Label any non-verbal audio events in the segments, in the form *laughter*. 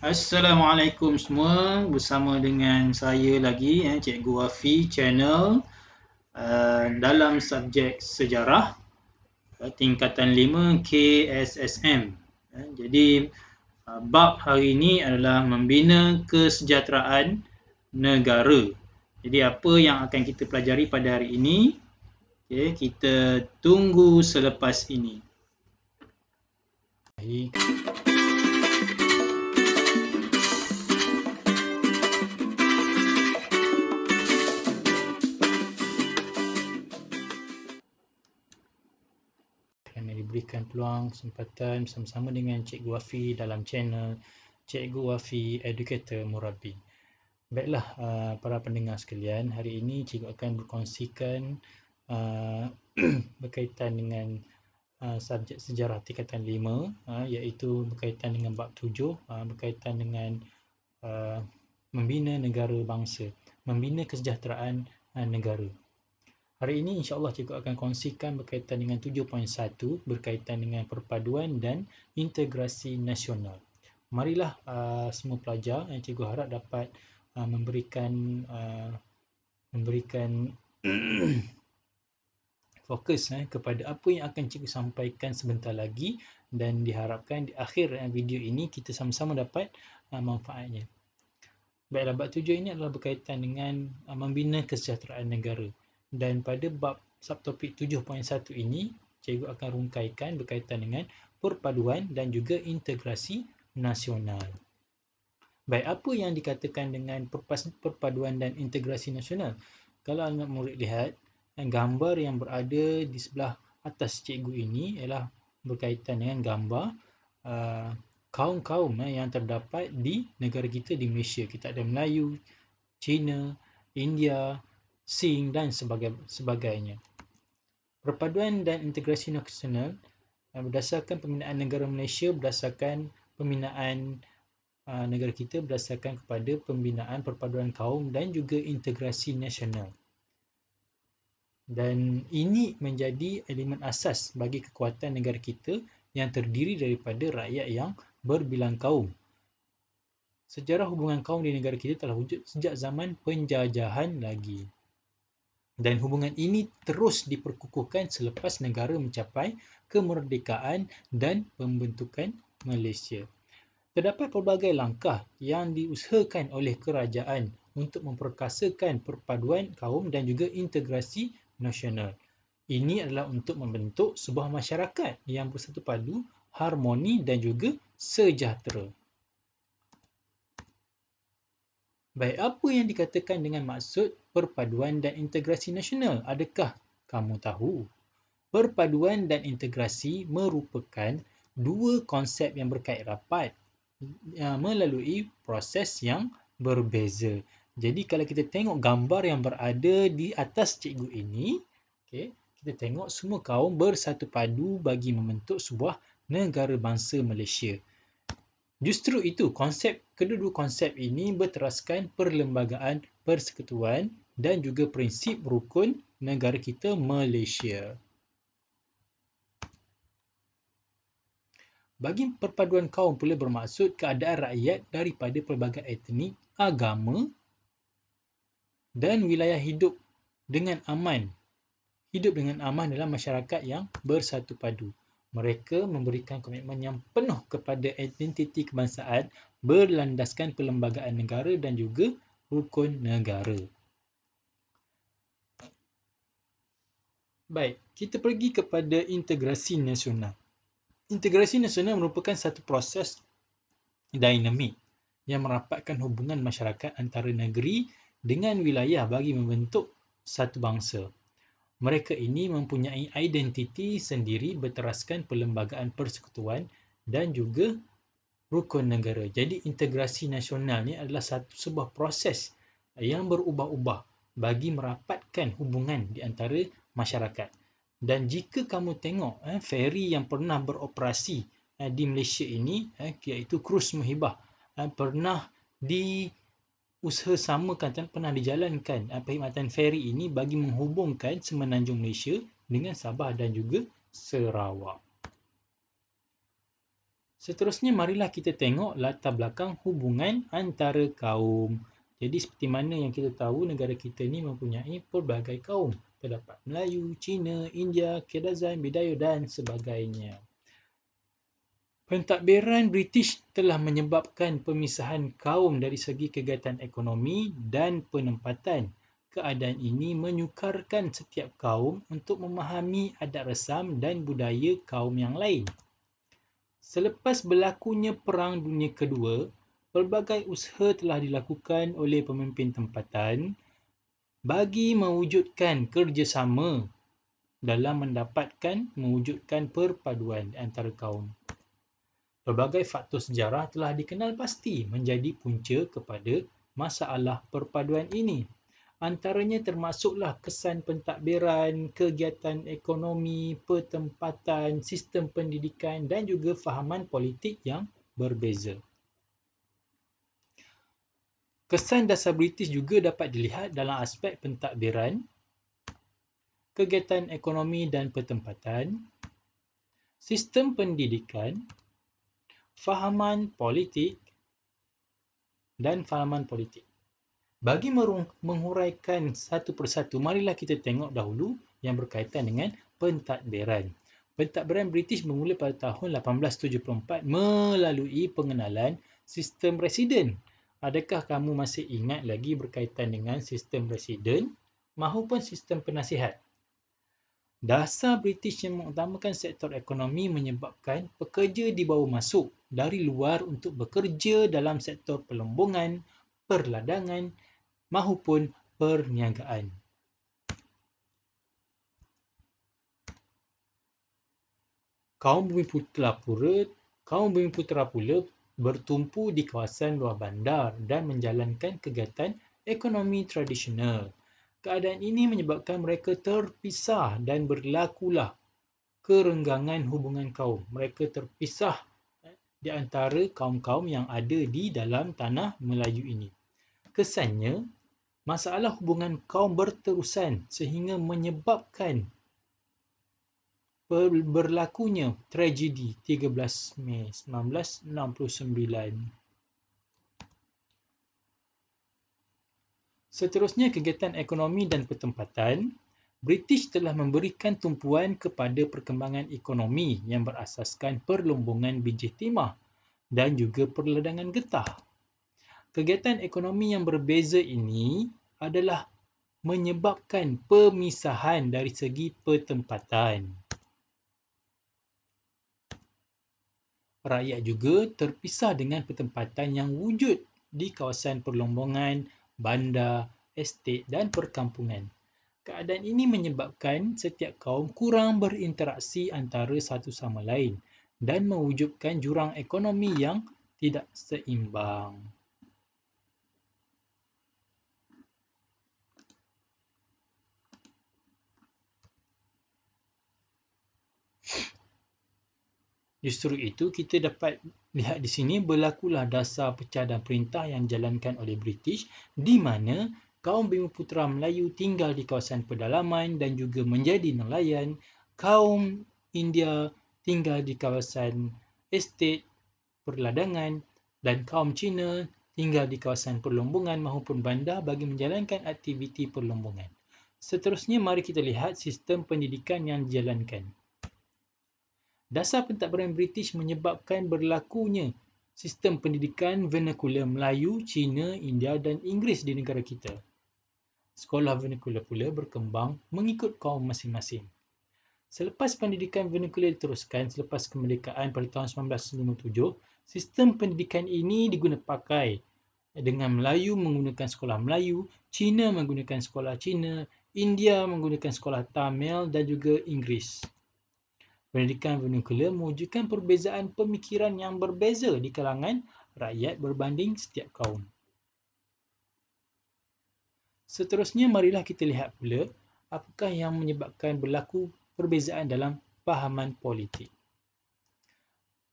Assalamualaikum semua bersama dengan saya lagi eh Cikgu Afi channel uh, dalam subjek sejarah uh, tingkatan 5 KSSM. Uh, eh, jadi uh, bab hari ini adalah membina kesejahteraan negara. Jadi apa yang akan kita pelajari pada hari ini? Okay, kita tunggu selepas ini. Hey. memberikan peluang kesempatan bersama-sama dengan Cikgu Afi dalam channel Cikgu Afi Educator Murabi. Baiklah uh, para pendengar sekalian, hari ini Cikgu akan berkongsikan uh, *clears throat* berkaitan dengan uh, subjek sejarah tingkatan 5 uh, iaitu berkaitan dengan bab 7 uh, berkaitan dengan uh, membina negara bangsa, membina kesejahteraan uh, negara. Hari ini Insya Allah cikgu akan kongsikan berkaitan dengan 7.1 berkaitan dengan perpaduan dan integrasi nasional. Marilah uh, semua pelajar yang cikgu harap dapat uh, memberikan uh, memberikan *clears throat* fokus eh, kepada apa yang akan cikgu sampaikan sebentar lagi dan diharapkan di akhir eh, video ini kita sama-sama dapat uh, manfaatnya. Baiklah, bab tujuh ini adalah berkaitan dengan uh, membina kesejahteraan negara. Dan pada bab subtopik 7.1 ini, cikgu akan rungkaikan berkaitan dengan perpaduan dan juga integrasi nasional. Baik, apa yang dikatakan dengan perpaduan dan integrasi nasional? Kalau anak murid lihat, eh, gambar yang berada di sebelah atas cikgu ini ialah berkaitan dengan gambar eh, kaum-kaum uh, yang terdapat di negara kita di Malaysia. Kita ada Melayu, China, India, Sing dan sebagainya. Perpaduan dan integrasi nasional eh, berdasarkan pembinaan negara Malaysia berdasarkan pembinaan eh, negara kita berdasarkan kepada pembinaan perpaduan kaum dan juga integrasi nasional. Dan ini menjadi elemen asas bagi kekuatan negara kita yang terdiri daripada rakyat yang berbilang kaum. Sejarah hubungan kaum di negara kita telah wujud sejak zaman penjajahan lagi dan hubungan ini terus diperkukuhkan selepas negara mencapai kemerdekaan dan pembentukan Malaysia. Terdapat pelbagai langkah yang diusahakan oleh kerajaan untuk memperkasakan perpaduan kaum dan juga integrasi nasional. Ini adalah untuk membentuk sebuah masyarakat yang bersatu padu, harmoni dan juga sejahtera. Baik, apa yang dikatakan dengan maksud perpaduan dan integrasi nasional? Adakah kamu tahu? Perpaduan dan integrasi merupakan dua konsep yang berkait rapat eh, melalui proses yang berbeza. Jadi kalau kita tengok gambar yang berada di atas cikgu ini, okay, kita tengok semua kaum bersatu padu bagi membentuk sebuah negara bangsa Malaysia. Justru itu konsep kedua-dua konsep ini berteraskan perlembagaan persekutuan dan juga prinsip rukun negara kita Malaysia. Bagi perpaduan kaum pula bermaksud keadaan rakyat daripada pelbagai etnik, agama dan wilayah hidup dengan aman. Hidup dengan aman dalam masyarakat yang bersatu padu mereka memberikan komitmen yang penuh kepada identiti kebangsaan berlandaskan perlembagaan negara dan juga rukun negara. Baik, kita pergi kepada integrasi nasional. Integrasi nasional merupakan satu proses dinamik yang merapatkan hubungan masyarakat antara negeri dengan wilayah bagi membentuk satu bangsa. Mereka ini mempunyai identiti sendiri berteraskan perlembagaan persekutuan dan juga rukun negara. Jadi integrasi nasional ni adalah satu sebuah proses yang berubah-ubah bagi merapatkan hubungan di antara masyarakat. Dan jika kamu tengok eh, ferry yang pernah beroperasi eh, di Malaysia ini, eh, iaitu Cruise Muhibah, eh, pernah di usaha sama kata pernah dijalankan uh, perkhidmatan feri ini bagi menghubungkan Semenanjung Malaysia dengan Sabah dan juga Sarawak. Seterusnya, marilah kita tengok latar belakang hubungan antara kaum. Jadi, seperti mana yang kita tahu, negara kita ini mempunyai pelbagai kaum. Terdapat Melayu, Cina, India, Kedazan, Bidayu dan sebagainya. Pentadbiran British telah menyebabkan pemisahan kaum dari segi kegiatan ekonomi dan penempatan. Keadaan ini menyukarkan setiap kaum untuk memahami adat resam dan budaya kaum yang lain. Selepas berlakunya Perang Dunia Kedua, pelbagai usaha telah dilakukan oleh pemimpin tempatan bagi mewujudkan kerjasama dalam mendapatkan mewujudkan perpaduan antara kaum pelbagai faktor sejarah telah dikenal pasti menjadi punca kepada masalah perpaduan ini. Antaranya termasuklah kesan pentadbiran, kegiatan ekonomi, pertempatan, sistem pendidikan dan juga fahaman politik yang berbeza. Kesan dasar British juga dapat dilihat dalam aspek pentadbiran, kegiatan ekonomi dan pertempatan, sistem pendidikan fahaman politik dan fahaman politik. Bagi menghuraikan satu persatu, marilah kita tengok dahulu yang berkaitan dengan pentadbiran. Pentadbiran British bermula pada tahun 1874 melalui pengenalan sistem residen. Adakah kamu masih ingat lagi berkaitan dengan sistem residen maupun sistem penasihat? Dasar British yang mengutamakan sektor ekonomi menyebabkan pekerja dibawa masuk dari luar untuk bekerja dalam sektor pelombongan, perladangan mahupun perniagaan. Kaum bumi putera pura, kaum bumi putera pula bertumpu di kawasan luar bandar dan menjalankan kegiatan ekonomi tradisional keadaan ini menyebabkan mereka terpisah dan berlakulah kerenggangan hubungan kaum. Mereka terpisah eh, di antara kaum-kaum yang ada di dalam tanah Melayu ini. Kesannya, masalah hubungan kaum berterusan sehingga menyebabkan berlakunya tragedi 13 Mei 1969. Seterusnya kegiatan ekonomi dan pertempatan, British telah memberikan tumpuan kepada perkembangan ekonomi yang berasaskan perlombongan biji timah dan juga perledangan getah. Kegiatan ekonomi yang berbeza ini adalah menyebabkan pemisahan dari segi pertempatan. Rakyat juga terpisah dengan pertempatan yang wujud di kawasan perlombongan bandar, estate dan perkampungan. Keadaan ini menyebabkan setiap kaum kurang berinteraksi antara satu sama lain dan mewujudkan jurang ekonomi yang tidak seimbang. Justru itu kita dapat Lihat di sini, berlakulah dasar pecah dan perintah yang dijalankan oleh British di mana kaum Bima Putera Melayu tinggal di kawasan pedalaman dan juga menjadi nelayan, kaum India tinggal di kawasan estate, perladangan dan kaum Cina tinggal di kawasan perlombongan maupun bandar bagi menjalankan aktiviti perlombongan. Seterusnya, mari kita lihat sistem pendidikan yang dijalankan. Dasar pentadbiran British menyebabkan berlakunya sistem pendidikan vernakular Melayu, Cina, India dan Inggeris di negara kita. Sekolah vernakular pula berkembang mengikut kaum masing-masing. Selepas pendidikan vernakular diteruskan selepas kemerdekaan pada tahun 1957, sistem pendidikan ini diguna pakai dengan Melayu menggunakan sekolah Melayu, Cina menggunakan sekolah Cina, India menggunakan sekolah Tamil dan juga Inggeris. Pendidikan vernacular mewujudkan perbezaan pemikiran yang berbeza di kalangan rakyat berbanding setiap kaum. Seterusnya, marilah kita lihat pula apakah yang menyebabkan berlaku perbezaan dalam pahaman politik.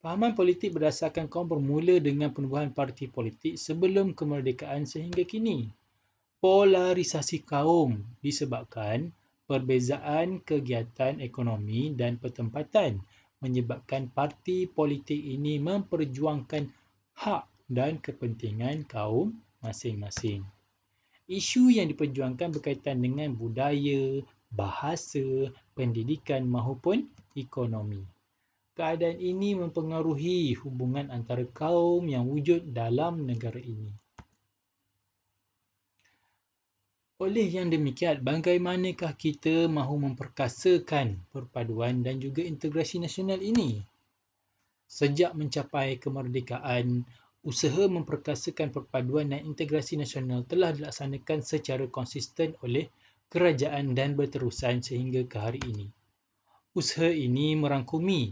Pahaman politik berdasarkan kaum bermula dengan penubuhan parti politik sebelum kemerdekaan sehingga kini. Polarisasi kaum disebabkan perbezaan kegiatan ekonomi dan pertempatan menyebabkan parti politik ini memperjuangkan hak dan kepentingan kaum masing-masing. Isu yang diperjuangkan berkaitan dengan budaya, bahasa, pendidikan maupun ekonomi. Keadaan ini mempengaruhi hubungan antara kaum yang wujud dalam negara ini. Oleh yang demikian, bagaimanakah kita mahu memperkasakan perpaduan dan juga integrasi nasional ini? Sejak mencapai kemerdekaan, usaha memperkasakan perpaduan dan integrasi nasional telah dilaksanakan secara konsisten oleh kerajaan dan berterusan sehingga ke hari ini. Usaha ini merangkumi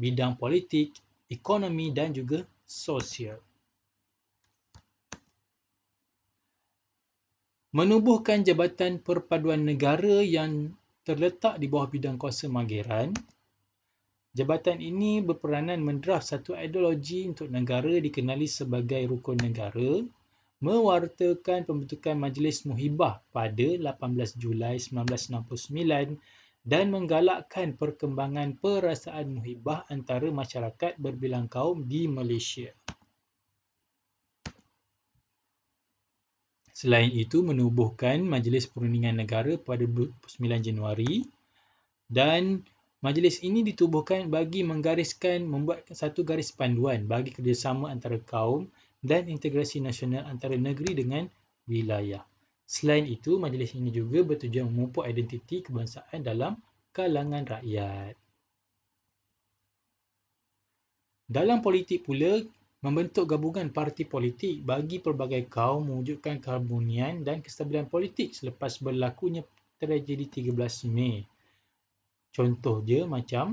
bidang politik, ekonomi dan juga sosial. menubuhkan Jabatan Perpaduan Negara yang terletak di bawah bidang kuasa Mageran. Jabatan ini berperanan mendraft satu ideologi untuk negara dikenali sebagai rukun negara, mewartakan pembentukan Majlis Muhibah pada 18 Julai 1969 dan menggalakkan perkembangan perasaan muhibah antara masyarakat berbilang kaum di Malaysia. Selain itu, menubuhkan Majlis Perundingan Negara pada 9 Januari dan majlis ini ditubuhkan bagi menggariskan membuat satu garis panduan bagi kerjasama antara kaum dan integrasi nasional antara negeri dengan wilayah. Selain itu, majlis ini juga bertujuan memupuk identiti kebangsaan dalam kalangan rakyat. Dalam politik pula, membentuk gabungan parti politik bagi pelbagai kaum mewujudkan keharmonian dan kestabilan politik selepas berlakunya tragedi 13 Mei. Contoh dia macam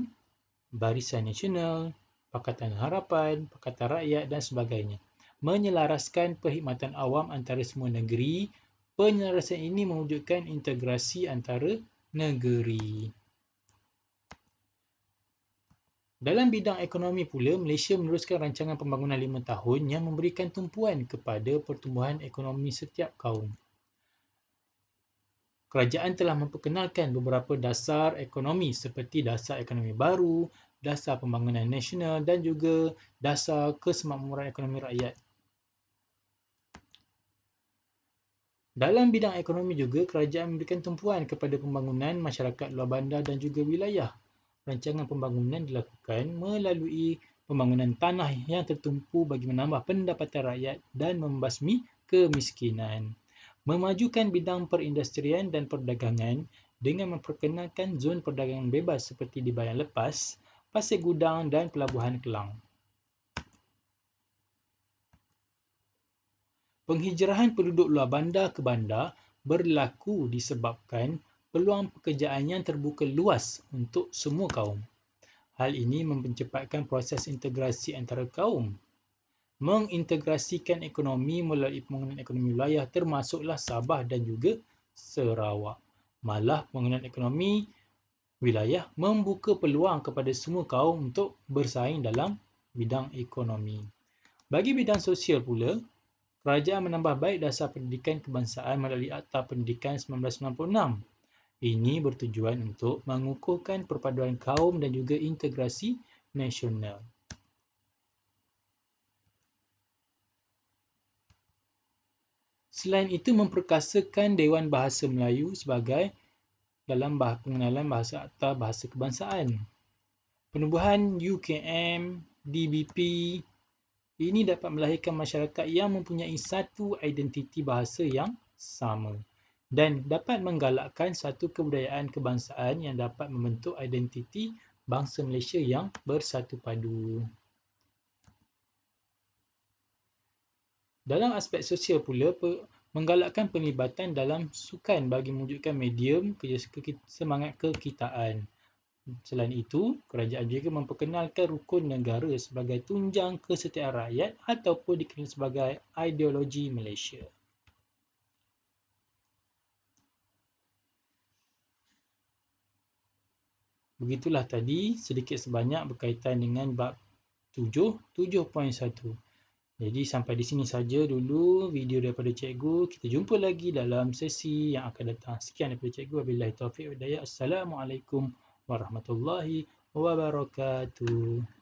Barisan Nasional, Pakatan Harapan, Pakatan Rakyat dan sebagainya. Menyelaraskan perkhidmatan awam antara semua negeri, penyelarasan ini mewujudkan integrasi antara negeri. Dalam bidang ekonomi pula, Malaysia meneruskan rancangan pembangunan lima tahun yang memberikan tumpuan kepada pertumbuhan ekonomi setiap kaum. Kerajaan telah memperkenalkan beberapa dasar ekonomi seperti dasar ekonomi baru, dasar pembangunan nasional dan juga dasar kesemakmuran ekonomi rakyat. Dalam bidang ekonomi juga, kerajaan memberikan tumpuan kepada pembangunan masyarakat luar bandar dan juga wilayah rancangan pembangunan dilakukan melalui pembangunan tanah yang tertumpu bagi menambah pendapatan rakyat dan membasmi kemiskinan. Memajukan bidang perindustrian dan perdagangan dengan memperkenalkan zon perdagangan bebas seperti di bayan lepas, pasir gudang dan pelabuhan Kelang. Penghijrahan penduduk luar bandar ke bandar berlaku disebabkan peluang pekerjaan yang terbuka luas untuk semua kaum. Hal ini mempercepatkan proses integrasi antara kaum. Mengintegrasikan ekonomi melalui pembangunan ekonomi wilayah termasuklah Sabah dan juga Sarawak. Malah pembangunan ekonomi wilayah membuka peluang kepada semua kaum untuk bersaing dalam bidang ekonomi. Bagi bidang sosial pula, kerajaan menambah baik dasar pendidikan kebangsaan melalui Akta Pendidikan 1996 ini bertujuan untuk mengukuhkan perpaduan kaum dan juga integrasi nasional. Selain itu memperkasakan Dewan Bahasa Melayu sebagai dalam bah- pengenalan bahasa akta bahasa kebangsaan. Penubuhan UKM, DBP ini dapat melahirkan masyarakat yang mempunyai satu identiti bahasa yang sama dan dapat menggalakkan satu kebudayaan kebangsaan yang dapat membentuk identiti bangsa Malaysia yang bersatu padu. Dalam aspek sosial pula, menggalakkan penglibatan dalam sukan bagi mewujudkan medium semangat kekitaan. Selain itu, kerajaan juga memperkenalkan rukun negara sebagai tunjang kesetiaan rakyat ataupun dikenal sebagai ideologi Malaysia. Begitulah tadi sedikit sebanyak berkaitan dengan bab 7, 7.1. Jadi sampai di sini saja dulu video daripada cikgu. Kita jumpa lagi dalam sesi yang akan datang. Sekian daripada cikgu. Wabillahi taufiq wa daya. Assalamualaikum warahmatullahi wabarakatuh.